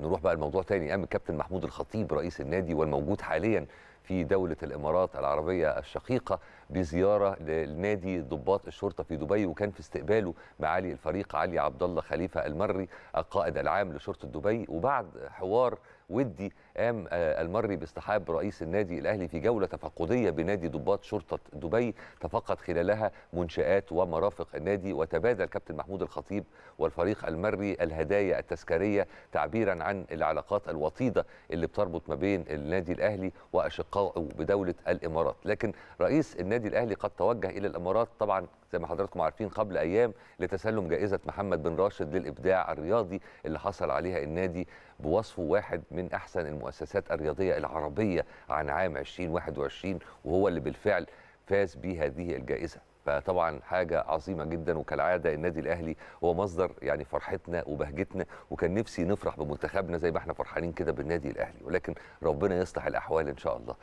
نروح بقى لموضوع تاني أم الكابتن محمود الخطيب رئيس النادي والموجود حاليا في دولة الإمارات العربية الشقيقة بزيارة لنادي ضباط الشرطة في دبي وكان في استقباله معالي الفريق علي عبد الله خليفة المري القائد العام لشرطة دبي وبعد حوار ودي قام آه، المري باصطحاب رئيس النادي الاهلي في جوله تفقديه بنادي ضباط شرطه دبي تفقد خلالها منشات ومرافق النادي وتبادل كابتن محمود الخطيب والفريق المري الهدايا التذكاريه تعبيرا عن العلاقات الوطيده اللي بتربط ما بين النادي الاهلي وأشقاء بدوله الامارات لكن رئيس النادي الاهلي قد توجه الى الامارات طبعا زي ما حضراتكم عارفين قبل ايام لتسلم جائزه محمد بن راشد للابداع الرياضي اللي حصل عليها النادي بوصفه واحد من احسن المؤسسات الرياضيه العربيه عن عام 2021 وهو اللي بالفعل فاز بهذه الجائزه فطبعا حاجه عظيمه جدا وكالعاده النادي الاهلي هو مصدر يعني فرحتنا وبهجتنا وكان نفسي نفرح بمنتخبنا زي ما احنا فرحانين كده بالنادي الاهلي ولكن ربنا يصلح الاحوال ان شاء الله